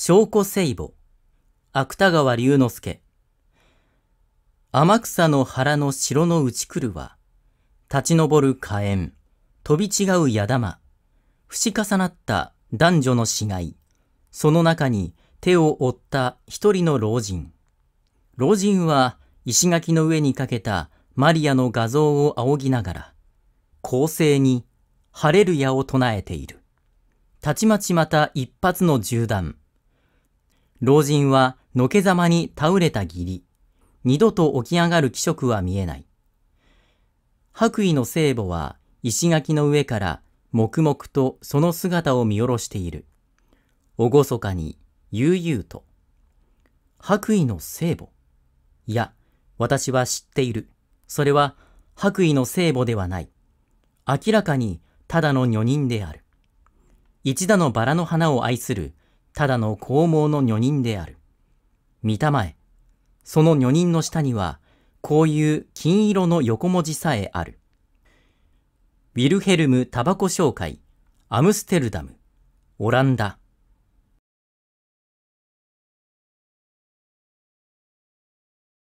証拠聖母、芥川龍之介。天草の原の城の内来るは、立ち上る火炎、飛び違う矢玉、伏し重なった男女の死骸、その中に手を負った一人の老人。老人は石垣の上にかけたマリアの画像を仰ぎながら、公正に晴れる矢を唱えている。たちまちまた一発の銃弾、老人はのけざまに倒れた義理。二度と起き上がる気色は見えない。白衣の聖母は石垣の上から黙々とその姿を見下ろしている。厳かに、悠々と。白衣の聖母。いや、私は知っている。それは白衣の聖母ではない。明らかにただの女人である。一打のバラの花を愛するただの孔毛の女人である。見たまえ、その女人の下には、こういう金色の横文字さえある。ウィルヘルム・タバコ紹介、アムステルダム、オランダ。